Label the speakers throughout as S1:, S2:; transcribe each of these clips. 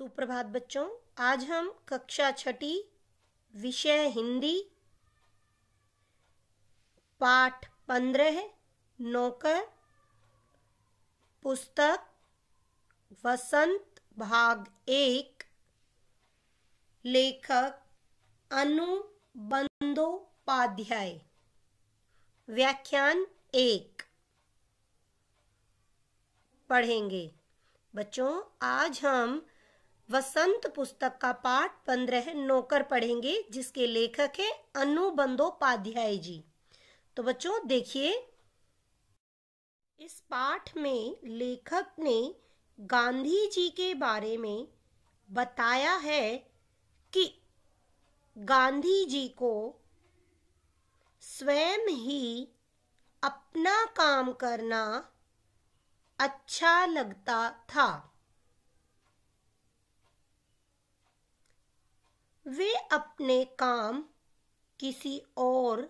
S1: सुप्रभात बच्चों आज हम कक्षा छठी विषय हिंदी पाठ पंद्रह नौकर पुस्तक वसंत भाग एक लेखक अनुबंदोपाध्याय व्याख्यान एक पढ़ेंगे बच्चों आज हम वसंत पुस्तक का पाठ पंद्रह नौकर पढ़ेंगे जिसके लेखक है अनु बंदोपाध्याय जी तो बच्चों देखिए इस पाठ में लेखक ने गांधी जी के बारे में बताया है कि गांधी जी को स्वयं ही अपना काम करना अच्छा लगता था वे अपने काम किसी और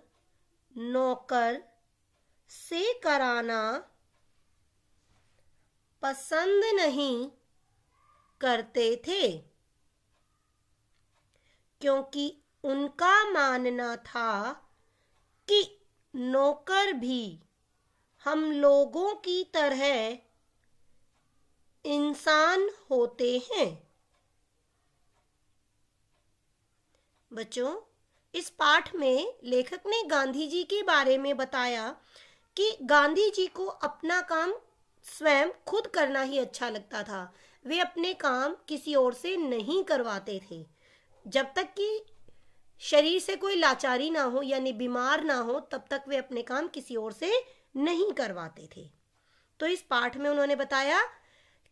S1: नौकर से कराना पसंद नहीं करते थे क्योंकि उनका मानना था कि नौकर भी हम लोगों की तरह इंसान होते हैं बच्चों इस पाठ में लेखक ने गांधी जी के बारे में बताया कि गांधी जी को अपना काम स्वयं खुद करना ही अच्छा लगता था वे अपने काम किसी और से नहीं करवाते थे जब तक कि शरीर से कोई लाचारी ना हो यानी बीमार ना हो तब तक वे अपने काम किसी और से नहीं करवाते थे तो इस पाठ में उन्होंने बताया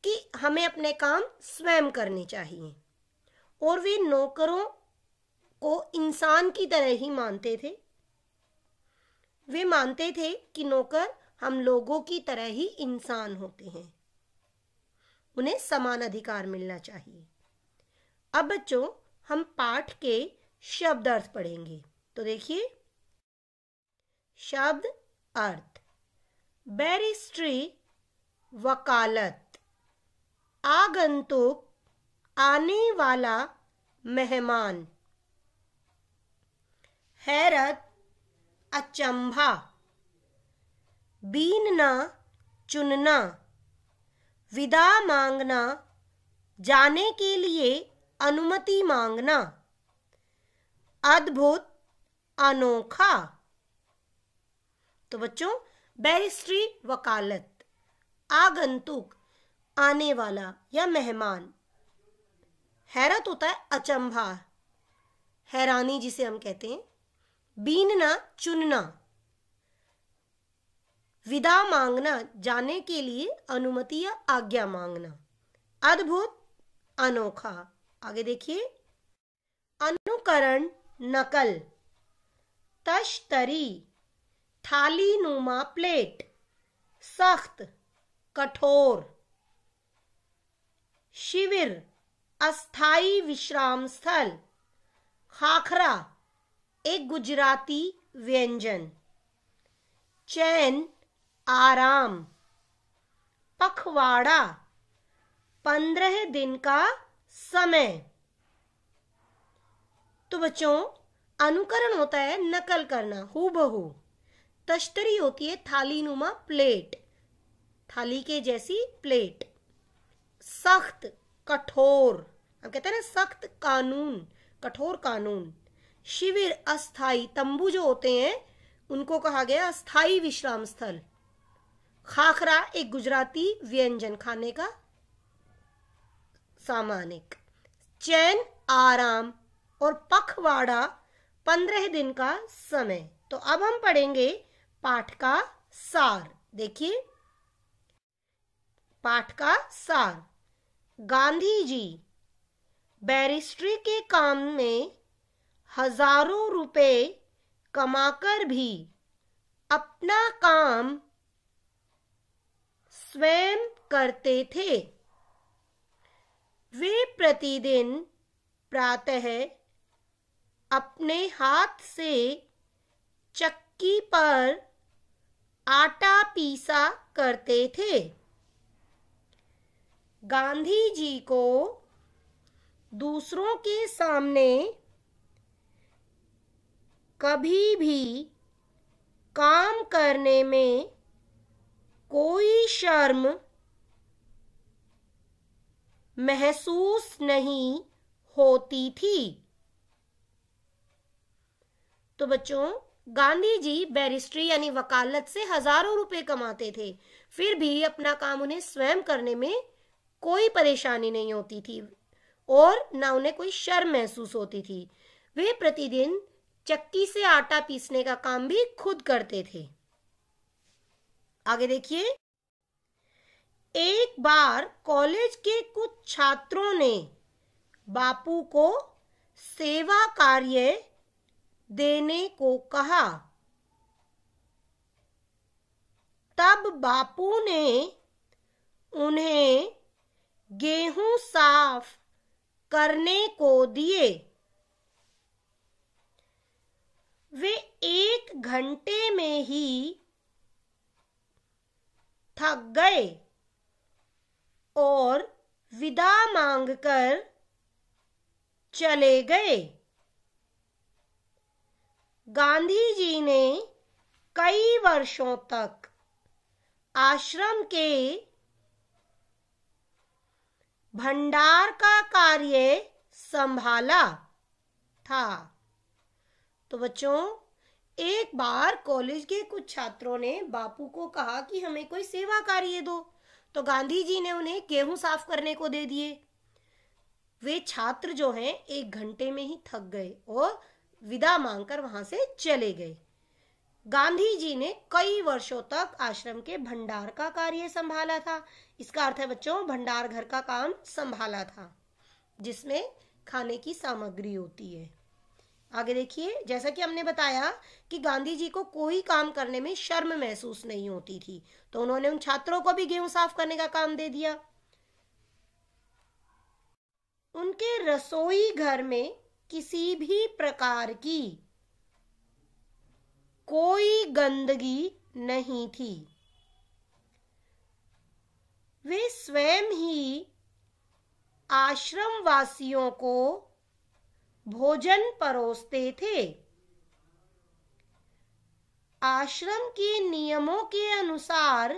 S1: कि हमें अपने काम स्वयं करने चाहिए और वे नौकरों को इंसान की तरह ही मानते थे वे मानते थे कि नौकर हम लोगों की तरह ही इंसान होते हैं उन्हें समान अधिकार मिलना चाहिए अब बच्चों हम पाठ के शब्द अर्थ पढ़ेंगे तो देखिए शब्द अर्थ बैरिस्ट्री वकालत आगंतुक आने वाला मेहमान हैरत अचंभा बीनना चुनना विदा मांगना जाने के लिए अनुमति मांगना अद्भुत अनोखा तो बच्चों बैरिस्ट्री वकालत आगंतुक आने वाला या मेहमान हैरत होता है अचंभा हैरानी जिसे हम कहते हैं बीनना चुनना विदा मांगना जाने के लिए अनुमति या आज्ञा मांगना अद्भुत अनोखा आगे देखिए अनुकरण नकल तश्तरी थाली नुमा प्लेट सख्त कठोर शिविर अस्थाई विश्राम स्थल खाखरा एक गुजराती व्यंजन चैन आराम पखवाड़ा पंद्रह दिन का समय तो बच्चों अनुकरण होता है नकल करना हु बहु तश्तरी होती है थाली नुमा प्लेट थाली के जैसी प्लेट सख्त कठोर हम कहते हैं ना सख्त कानून कठोर कानून शिविर अस्थाई तंबू जो होते हैं उनको कहा गया अस्थाई विश्राम स्थल खाखरा एक गुजराती व्यंजन खाने का सामानिक चैन आराम और पखवाड़ा पंद्रह दिन का समय तो अब हम पढ़ेंगे पाठ का सार देखिए पाठ का सार गांधी जी बैरिस्ट्री के काम में हजारों रुपए कमाकर भी अपना काम स्वयं करते थे वे प्रतिदिन प्रातः अपने हाथ से चक्की पर आटा पीसा करते थे गांधी जी को दूसरों के सामने कभी भी काम करने में कोई शर्म महसूस नहीं होती थी तो बच्चों गांधी जी बैरिस्ट्री यानी वकालत से हजारों रुपए कमाते थे फिर भी अपना काम उन्हें स्वयं करने में कोई परेशानी नहीं होती थी और ना उन्हें कोई शर्म महसूस होती थी वे प्रतिदिन चक्की से आटा पीसने का काम भी खुद करते थे आगे देखिए एक बार कॉलेज के कुछ छात्रों ने बापू को सेवा कार्य देने को कहा तब बापू ने उन्हें गेहूं साफ करने को दिए वे एक घंटे में ही थक गए और विदा मांगकर चले गए गांधी जी ने कई वर्षों तक आश्रम के भंडार का कार्य संभाला था तो बच्चों एक बार कॉलेज के कुछ छात्रों ने बापू को कहा कि हमें कोई सेवा कार्य दो तो गांधी जी ने उन्हें गेहूं साफ करने को दे दिए वे छात्र जो हैं एक घंटे में ही थक गए और विदा मांगकर वहां से चले गए गांधी जी ने कई वर्षों तक आश्रम के भंडार का कार्य संभाला था इसका अर्थ है बच्चों भंडार घर का काम संभाला था जिसमें खाने की सामग्री होती है आगे देखिए जैसा कि हमने बताया कि गांधी जी को कोई काम करने में शर्म महसूस नहीं होती थी तो उन्होंने उन छात्रों को भी गेहूं साफ करने का काम दे दिया उनके रसोई घर में किसी भी प्रकार की कोई गंदगी नहीं थी वे स्वयं ही आश्रम वासियों को भोजन परोसते थे आश्रम के नियमों के अनुसार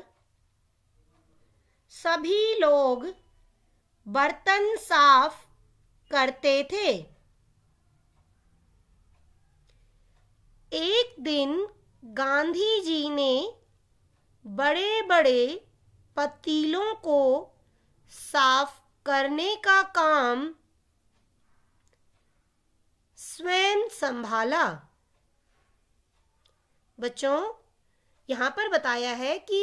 S1: सभी लोग बर्तन साफ करते थे एक दिन गांधी जी ने बड़े बड़े पतीलों को साफ करने का काम स्वयं संभाला बच्चों यहां पर बताया है कि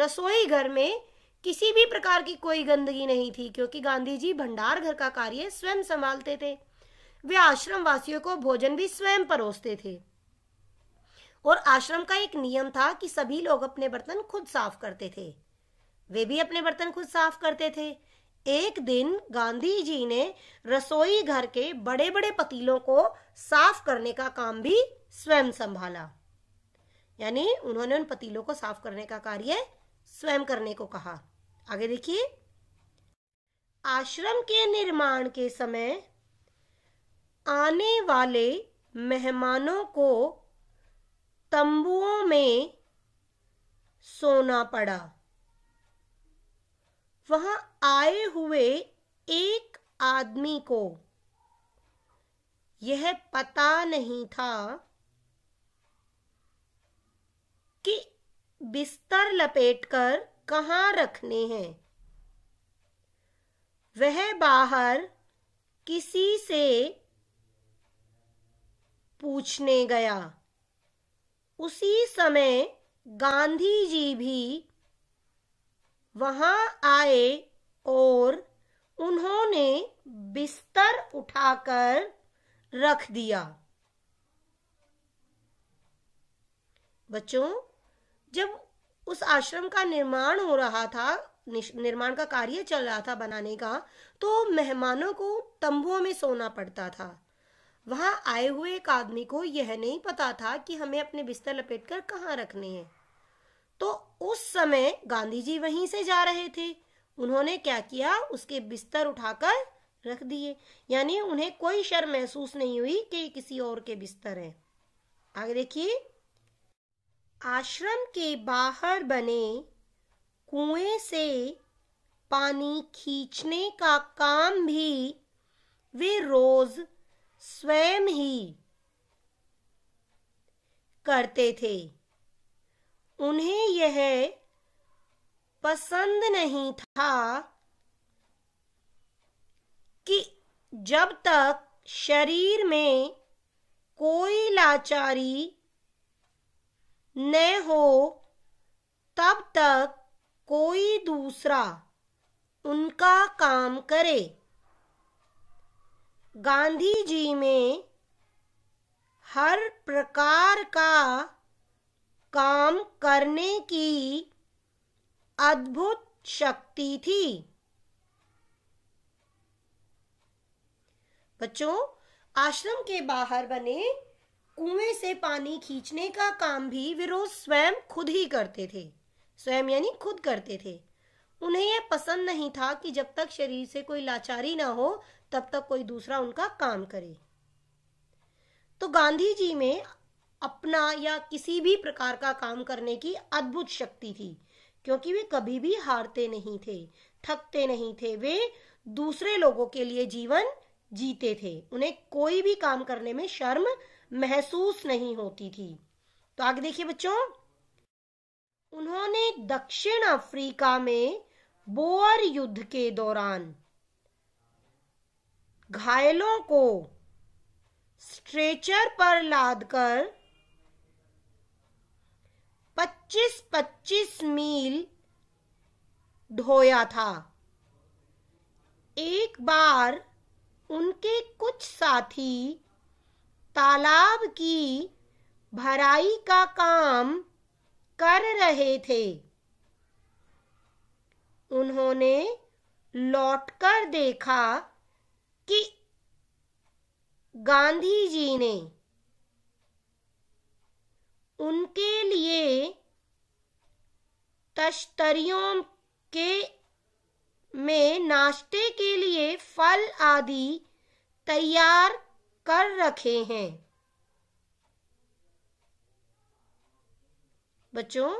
S1: रसोई घर में किसी भी प्रकार की कोई गंदगी नहीं थी क्योंकि गांधी जी भंडार घर का कार्य स्वयं संभालते थे वे आश्रम वासियों को भोजन भी स्वयं परोसते थे और आश्रम का एक नियम था कि सभी लोग अपने बर्तन खुद साफ करते थे वे भी अपने बर्तन खुद साफ करते थे एक दिन गांधी जी ने रसोई घर के बड़े बड़े पतीलों को साफ करने का काम भी स्वयं संभाला यानी उन्होंने उन पतीलों को साफ करने का कार्य स्वयं करने को कहा आगे देखिए आश्रम के निर्माण के समय आने वाले मेहमानों को तंबुओं में सोना पड़ा वहां आए हुए एक आदमी को यह पता नहीं था कि बिस्तर लपेटकर कहां रखने हैं वह बाहर किसी से पूछने गया उसी समय गांधी जी भी वहां आए और उन्होंने बिस्तर उठाकर रख दिया बच्चों जब उस आश्रम का निर्माण हो रहा था निर्माण का कार्य चल रहा था बनाने का तो मेहमानों को तंबुओं में सोना पड़ता था वहां आए हुए एक आदमी को यह नहीं पता था कि हमें अपने बिस्तर लपेट कर रखने हैं तो उस समय गांधी जी वहीं से जा रहे थे उन्होंने क्या किया उसके बिस्तर उठाकर रख दिए यानी उन्हें कोई शर्म महसूस नहीं हुई कि किसी और के बिस्तर है आगे देखिए आश्रम के बाहर बने कुएं से पानी खींचने का काम भी वे रोज स्वयं ही करते थे उन्हें यह पसंद नहीं था कि जब तक शरीर में कोई लाचारी न हो तब तक कोई दूसरा उनका काम करे गांधी जी में हर प्रकार का काम करने की अद्भुत शक्ति थी बच्चों आश्रम के बाहर बने कुएं से पानी खींचने का काम भी विरोध स्वयं खुद ही करते थे स्वयं यानी खुद करते थे उन्हें यह पसंद नहीं था कि जब तक शरीर से कोई लाचारी ना हो तब तक कोई दूसरा उनका काम करे तो गांधी जी में अपना या किसी भी प्रकार का काम करने की अद्भुत शक्ति थी क्योंकि वे कभी भी हारते नहीं थे थकते नहीं थे वे दूसरे लोगों के लिए जीवन जीते थे उन्हें कोई भी काम करने में शर्म महसूस नहीं होती थी तो आगे देखिए बच्चों उन्होंने दक्षिण अफ्रीका में बोअर युद्ध के दौरान घायलों को स्ट्रेचर पर लादकर पच्चीस पच्चीस मील ढोया था एक बार उनके कुछ साथी तालाब की भराई का काम कर रहे थे उन्होंने लौटकर देखा कि गांधी जी ने उनके लिए तश्तरियों के में नाश्ते के लिए फल आदि तैयार कर रखे हैं बच्चों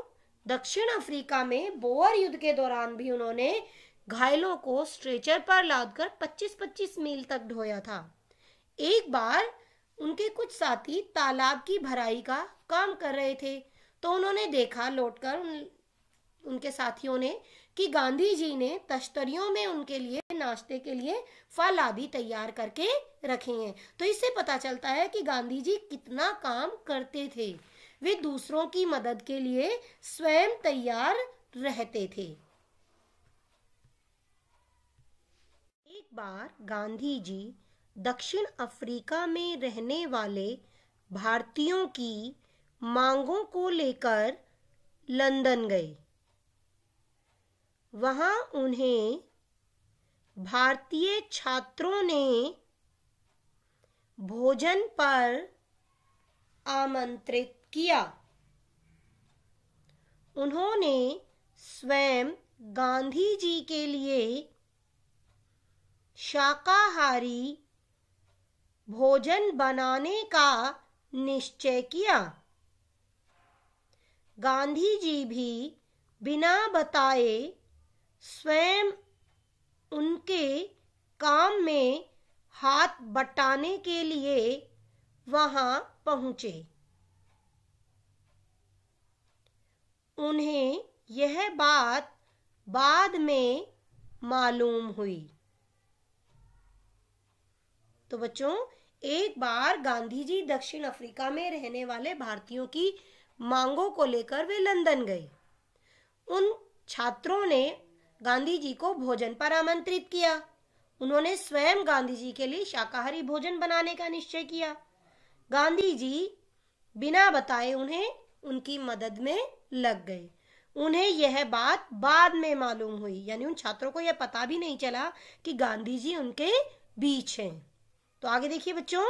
S1: दक्षिण अफ्रीका में बोअर युद्ध के दौरान भी उन्होंने घायलों को स्ट्रेचर पर लादकर 25-25 मील तक ढोया था एक बार उनके कुछ साथी तालाब की भराई का काम कर रहे थे तो उन्होंने देखा लौटकर उन, उनके साथियों ने कि गांधी जी ने तश्तरियों में उनके लिए नाश्ते के लिए फल आदि तैयार करके रखे हैं तो इससे पता चलता है कि गांधी जी कितना काम करते थे वे दूसरों की मदद के लिए स्वयं तैयार रहते थे एक बार गांधी जी दक्षिण अफ्रीका में रहने वाले भारतीयों की मांगों को लेकर लंदन गए वहां उन्हें भारतीय छात्रों ने भोजन पर आमंत्रित किया उन्होंने स्वयं गांधी जी के लिए शाकाहारी भोजन बनाने का निश्चय किया गांधी जी भी बिना बताए स्वयं उनके काम में हाथ बटाने के लिए वहां पहुंचे उन्हें यह बात बाद में मालूम हुई तो बच्चों एक बार गांधी जी दक्षिण अफ्रीका में रहने वाले भारतीयों की मांगों को लेकर वे लंदन गए उन छात्रों ने गांधी जी को भोजन पर आमंत्रित किया उन्होंने स्वयं गांधी जी के लिए शाकाहारी भोजन बनाने का निश्चय किया गांधी जी बिना बताए उन्हें उनकी मदद में लग गए उन्हें यह बात बाद में मालूम हुई यानी उन छात्रों को यह पता भी नहीं चला कि गांधी जी उनके बीच हैं तो आगे देखिए बच्चों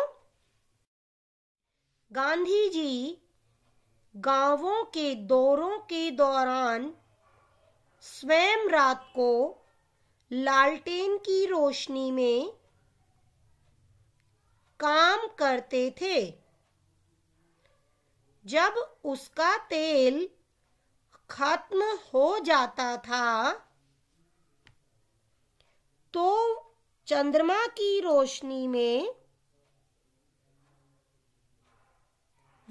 S1: गांधी जी गांवों के दौरों के दौरान स्वयं रात को लालटेन की रोशनी में काम करते थे जब उसका तेल खत्म हो जाता था तो चंद्रमा की रोशनी में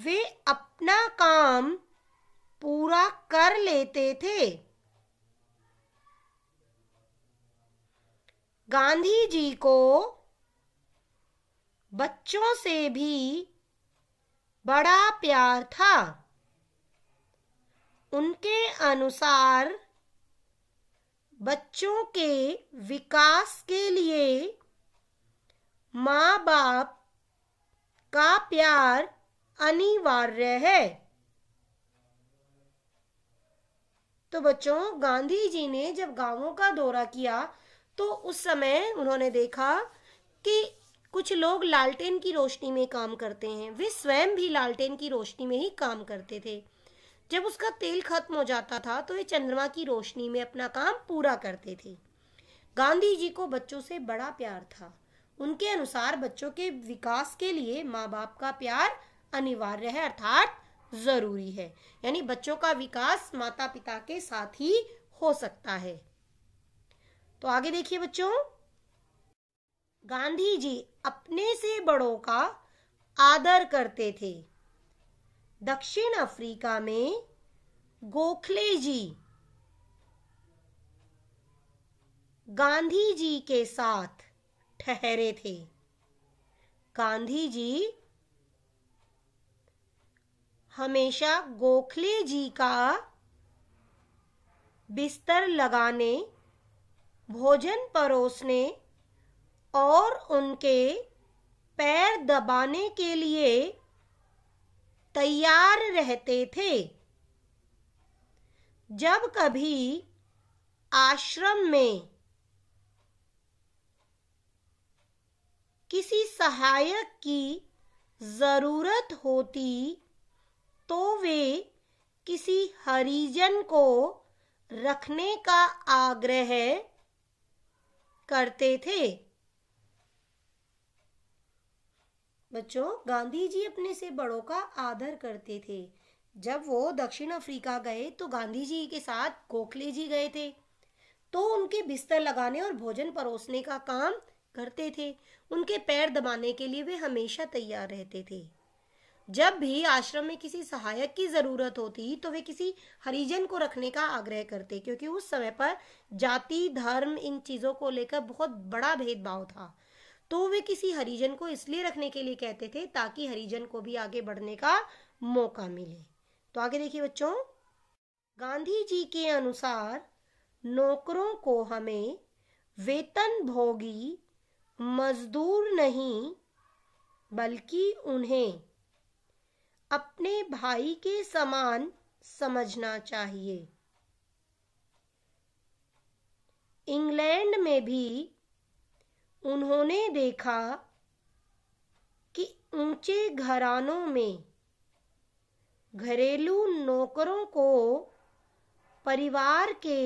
S1: वे अपना काम पूरा कर लेते थे गांधी जी को बच्चों से भी बड़ा प्यार था उनके अनुसार बच्चों के विकास के लिए माँ बाप का प्यार अनिवार्य है तो बच्चों गांधी जी ने जब गांवों का दौरा किया तो उस समय उन्होंने देखा कि कुछ लोग लालटेन की रोशनी में काम करते हैं वे स्वयं भी लालटेन की रोशनी में ही काम करते थे जब उसका तेल खत्म हो जाता था तो ये चंद्रमा की रोशनी में अपना काम पूरा करते थे गांधी जी को बच्चों से बड़ा प्यार था उनके अनुसार बच्चों के विकास के लिए माँ बाप का प्यार अनिवार्य है अर्थात जरूरी है यानी बच्चों का विकास माता पिता के साथ ही हो सकता है तो आगे देखिए बच्चों गांधी जी अपने से बड़ों का आदर करते थे दक्षिण अफ्रीका में गोखले जी गांधी जी के साथ ठहरे थे गांधी जी हमेशा गोखले जी का बिस्तर लगाने भोजन परोसने और उनके पैर दबाने के लिए तैयार रहते थे जब कभी आश्रम में किसी सहायक की जरूरत होती तो वे किसी हरिजन को रखने का आग्रह करते थे बच्चों गांधी जी अपने से बड़ों का आदर करते थे जब वो दक्षिण अफ्रीका गए तो गांधी जी के साथ गोखले जी गए थे तो उनके बिस्तर लगाने और भोजन परोसने का काम करते थे उनके पैर दबाने के लिए वे हमेशा तैयार रहते थे जब भी आश्रम में किसी सहायक की जरूरत होती तो वे किसी हरिजन को रखने का आग्रह करते क्योंकि उस समय पर जाति धर्म इन चीजों को लेकर बहुत बड़ा भेदभाव था तो वे किसी हरिजन को इसलिए रखने के लिए कहते थे ताकि हरिजन को भी आगे बढ़ने का मौका मिले तो आगे देखिए बच्चों गांधी जी के अनुसार नौकरों को हमें वेतन भोगी मजदूर नहीं बल्कि उन्हें अपने भाई के समान समझना चाहिए इंग्लैंड में भी उन्होंने देखा कि ऊंचे घरानों में घरेलू नौकरों को परिवार के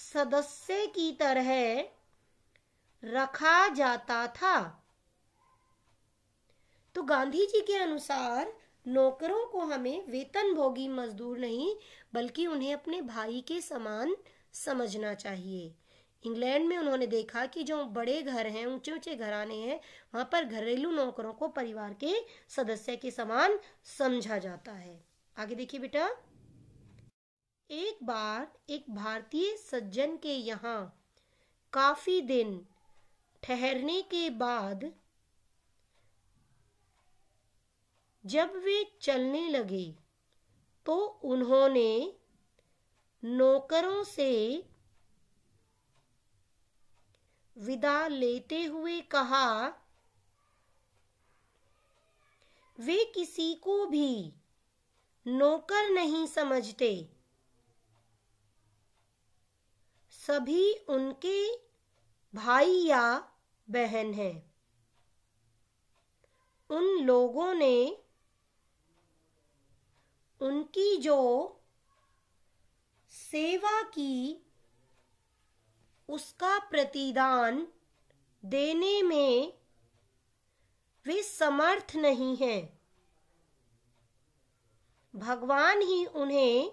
S1: सदस्य की तरह रखा जाता था तो गांधी जी के अनुसार नौकरों को हमें वेतन भोगी मजदूर नहीं बल्कि उन्हें अपने भाई के समान समझना चाहिए इंग्लैंड में उन्होंने देखा कि जो बड़े घर हैं ऊंचे ऊंचे घराने हैं वहां पर घरेलू नौकरों को परिवार के सदस्य के समान समझा जाता है आगे देखिए बेटा एक बार एक भारतीय सज्जन के यहाँ काफी दिन ठहरने के बाद जब वे चलने लगे तो उन्होंने नौकरों से विदा लेते हुए कहा वे किसी को भी नौकर नहीं समझते सभी उनके भाई या बहन हैं उन लोगों ने उनकी जो सेवा की उसका प्रतिदान देने में वे समर्थ नहीं हैं भगवान ही उन्हें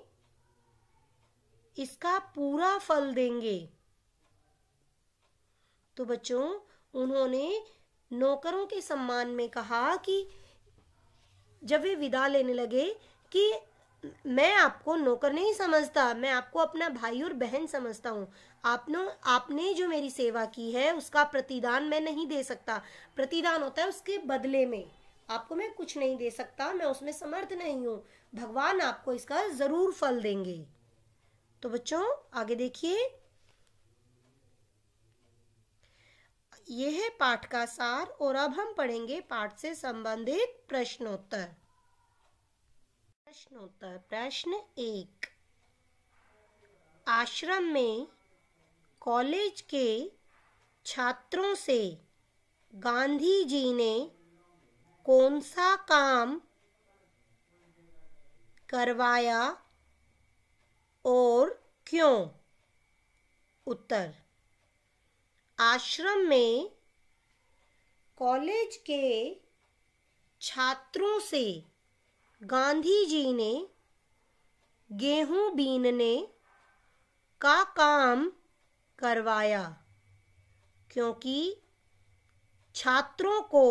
S1: इसका पूरा फल देंगे तो बच्चों उन्होंने नौकरों के सम्मान में कहा कि जब वे विदा लेने लगे कि मैं आपको नौकर नहीं समझता मैं आपको अपना भाई और बहन समझता हूँ आपने आपने जो मेरी सेवा की है उसका प्रतिदान मैं नहीं दे सकता प्रतिदान होता है उसके बदले में आपको मैं कुछ नहीं दे सकता मैं उसमें समर्थ नहीं हूँ भगवान आपको इसका जरूर फल देंगे तो बच्चों आगे देखिए यह है पाठ का सार और अब हम पढ़ेंगे पाठ से संबंधित प्रश्नोत्तर प्रश्नोत्तर प्रश्न एक आश्रम में कॉलेज के छात्रों से गांधी जी ने कौन सा काम करवाया और क्यों उत्तर आश्रम में कॉलेज के छात्रों से गांधी जी ने गेहूं बीनने का काम करवाया क्योंकि छात्रों को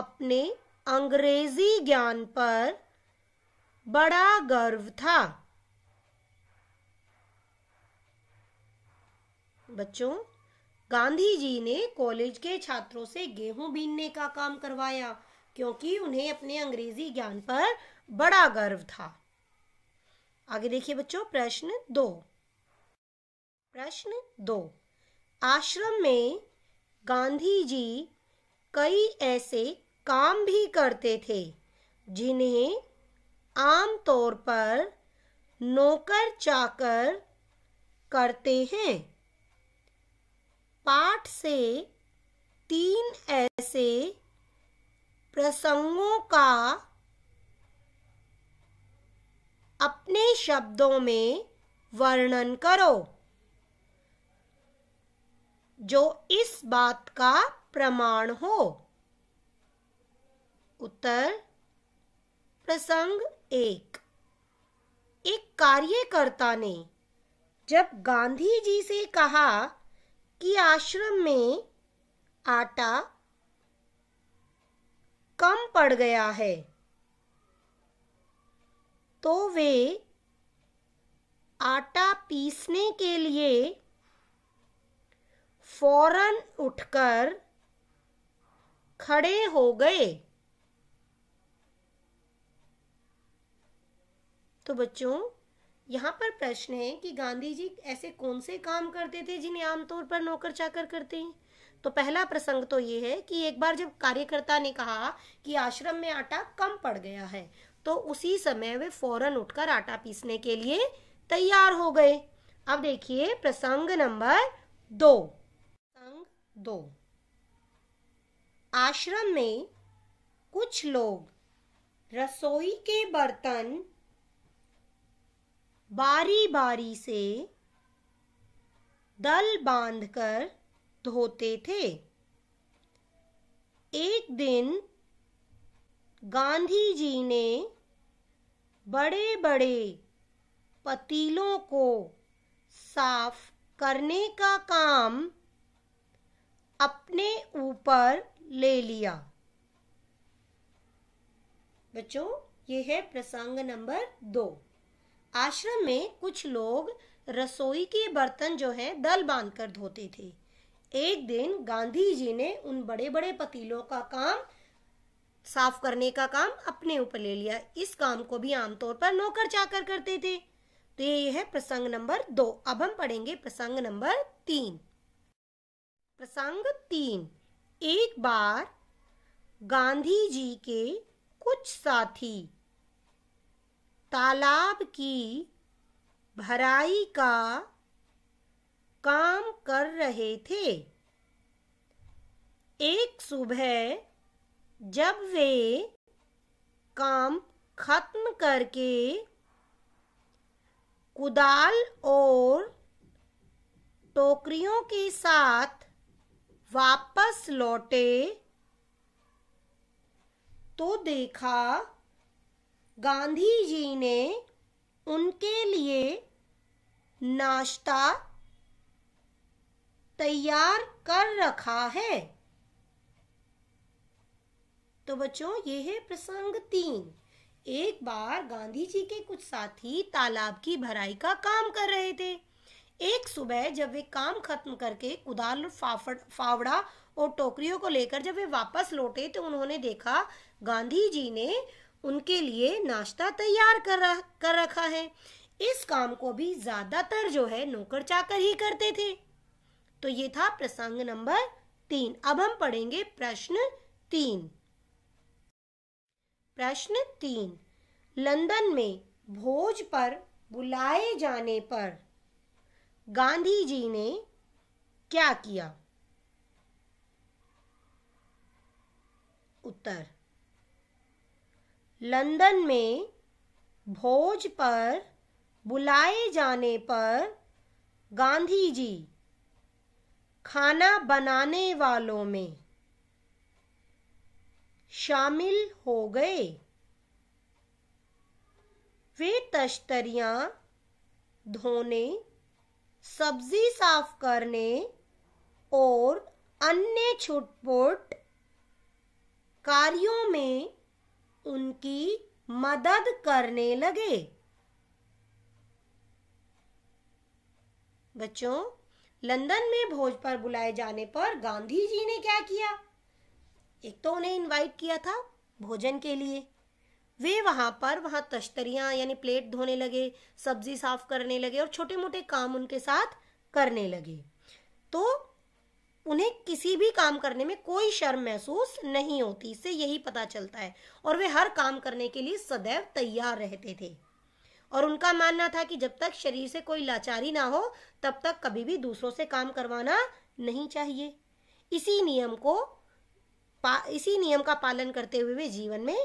S1: अपने अंग्रेजी ज्ञान पर बड़ा गर्व था बच्चों गांधी जी ने कॉलेज के छात्रों से गेहूं बीनने का काम करवाया क्योंकि उन्हें अपने अंग्रेजी ज्ञान पर बड़ा गर्व था आगे देखिए बच्चों प्रश्न दो प्रश्न दो आश्रम में गांधी जी कई ऐसे काम भी करते थे जिन्हें आमतौर पर नौकर चाकर करते हैं पाठ से तीन ऐसे प्रसंगों का अपने शब्दों में वर्णन करो जो इस बात का प्रमाण हो उत्तर प्रसंग एक एक कार्यकर्ता ने जब गांधी जी से कहा कि आश्रम में आटा कम पड़ गया है तो वे आटा पीसने के लिए फौरन उठकर खड़े हो गए तो बच्चों यहाँ पर प्रश्न है कि गांधी जी ऐसे कौन से काम करते थे जिन्हें आमतौर पर नौकर चाकर करते हैं तो पहला प्रसंग तो ये है कि एक बार जब कार्यकर्ता ने कहा कि आश्रम में आटा कम पड़ गया है तो उसी समय वे फौरन उठकर आटा पीसने के लिए तैयार हो गए अब देखिए प्रसंग नंबर दो प्रसंग दो आश्रम में कुछ लोग रसोई के बर्तन बारी बारी से दल बांधकर होते थे एक दिन गांधी जी ने बड़े बड़े पतीलों को साफ करने का काम अपने ऊपर ले लिया बच्चों ये है प्रसंग नंबर दो आश्रम में कुछ लोग रसोई के बर्तन जो है दल बांधकर धोते थे एक दिन गांधी जी ने उन बड़े बड़े पतीलों का काम साफ करने का काम अपने ऊपर ले लिया इस काम को भी आमतौर पर नौकर चाकर करते थे तो ये है प्रसंग नंबर दो अब हम पढ़ेंगे प्रसंग नंबर तीन प्रसंग तीन एक बार गांधी जी के कुछ साथी तालाब की भराई का काम कर रहे थे एक सुबह जब वे काम खत्म करके कुदाल और टोकरियों के साथ वापस लौटे तो देखा गांधी जी ने उनके लिए नाश्ता तैयार कर रखा है तो बच्चों ये है प्रसंग तीन एक बार गांधी जी के कुछ साथी तालाब की भराई का काम कर रहे थे एक सुबह जब वे काम खत्म करके कुदाल और फावड़ा और टोकरियों को लेकर जब वे वापस लौटे तो उन्होंने देखा गांधी जी ने उनके लिए नाश्ता तैयार कर कर रखा है इस काम को भी ज्यादातर जो है नौकर चाकर ही करते थे तो ये था प्रसंग नंबर तीन अब हम पढ़ेंगे प्रश्न तीन प्रश्न तीन लंदन में भोज पर बुलाए जाने पर गांधी जी ने क्या किया उत्तर लंदन में भोज पर बुलाए जाने पर गांधी जी खाना बनाने वालों में शामिल हो गए वे तश्तरिया धोने सब्जी साफ करने और अन्य छुटपुट कार्यों में उनकी मदद करने लगे बच्चों लंदन में भोज पर बुलाए जाने पर गांधी जी ने क्या किया एक तो उन्हें इनवाइट किया था भोजन के लिए वे वहां पर वहां तश्तरियां यानी प्लेट धोने लगे सब्जी साफ करने लगे और छोटे मोटे काम उनके साथ करने लगे तो उन्हें किसी भी काम करने में कोई शर्म महसूस नहीं होती इससे यही पता चलता है और वे हर काम करने के लिए सदैव तैयार रहते थे और उनका मानना था कि जब तक शरीर से कोई लाचारी ना हो तब तक कभी भी दूसरों से काम करवाना नहीं चाहिए इसी नियम को इसी नियम का पालन करते हुए वे जीवन में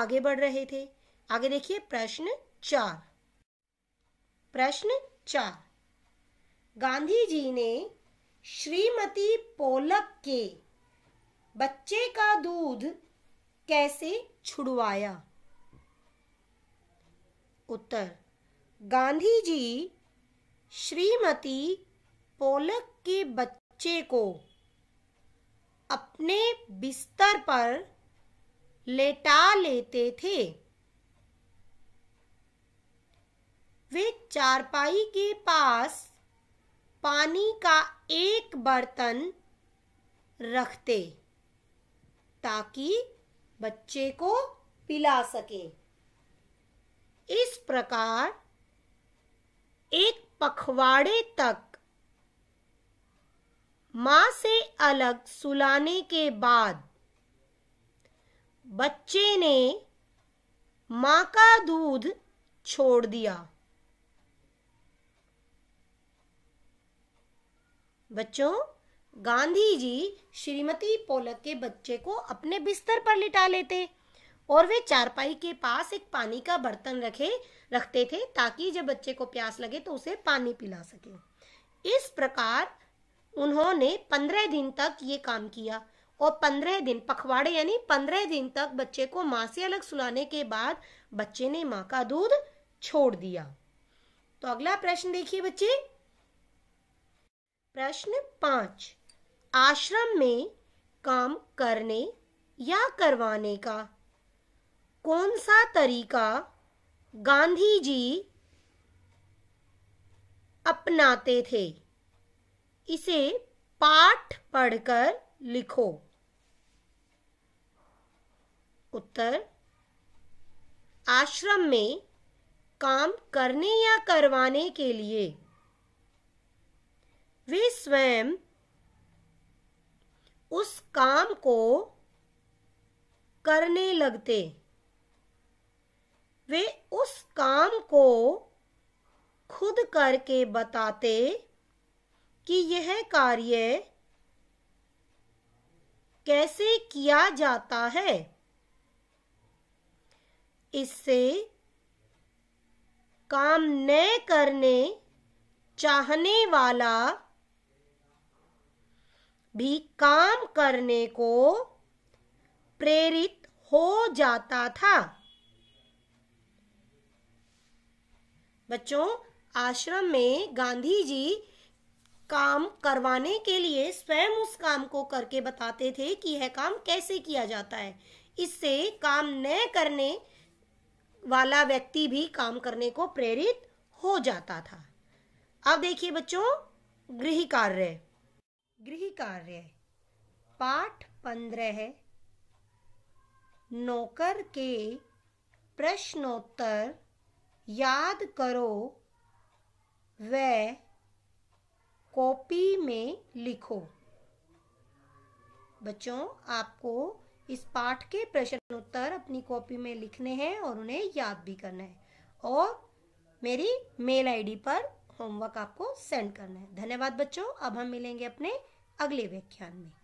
S1: आगे बढ़ रहे थे आगे देखिए प्रश्न चार प्रश्न चार गांधी जी ने श्रीमती पोलक के बच्चे का दूध कैसे छुड़वाया उत्तर गांधी जी श्रीमती पोलक के बच्चे को अपने बिस्तर पर लेटा लेते थे वे चारपाई के पास पानी का एक बर्तन रखते ताकि बच्चे को पिला सकें इस प्रकार एक पखवाड़े तक मां से अलग सुलाने के बाद बच्चे ने मां का दूध छोड़ दिया बच्चों गांधी जी श्रीमती पोलक के बच्चे को अपने बिस्तर पर लिटा लेते और वे चारपाई के पास एक पानी का बर्तन रखे रखते थे ताकि जब बच्चे को प्यास लगे तो उसे पानी पिला सके इस प्रकार उन्होंने पंद्रह दिन तक ये काम किया और पंद्रह दिन पखवाड़े यानी पंद्रह दिन तक बच्चे को माँ से अलग सुलाने के बाद बच्चे ने माँ का दूध छोड़ दिया तो अगला प्रश्न देखिए बच्चे प्रश्न पांच आश्रम में काम करने या करवाने का कौन सा तरीका गांधी जी अपनाते थे इसे पाठ पढ़कर लिखो उत्तर आश्रम में काम करने या करवाने के लिए वे स्वयं उस काम को करने लगते वे उस काम को खुद करके बताते कि यह कार्य कैसे किया जाता है इससे काम न करने चाहने वाला भी काम करने को प्रेरित हो जाता था बच्चों आश्रम में गांधी जी काम करवाने के लिए स्वयं उस काम को करके बताते थे कि यह काम कैसे किया जाता है इससे काम न करने वाला व्यक्ति भी काम करने को प्रेरित हो जाता था अब देखिए बच्चों गृह कार्य गृह कार्य पाठ पंद्रह नौकर के प्रश्नोत्तर याद करो व कॉपी में लिखो बच्चों आपको इस पाठ के प्रश्न उत्तर अपनी कॉपी में लिखने हैं और उन्हें याद भी करना है और मेरी मेल आईडी पर होमवर्क आपको सेंड करना है धन्यवाद बच्चों अब हम मिलेंगे अपने अगले व्याख्यान में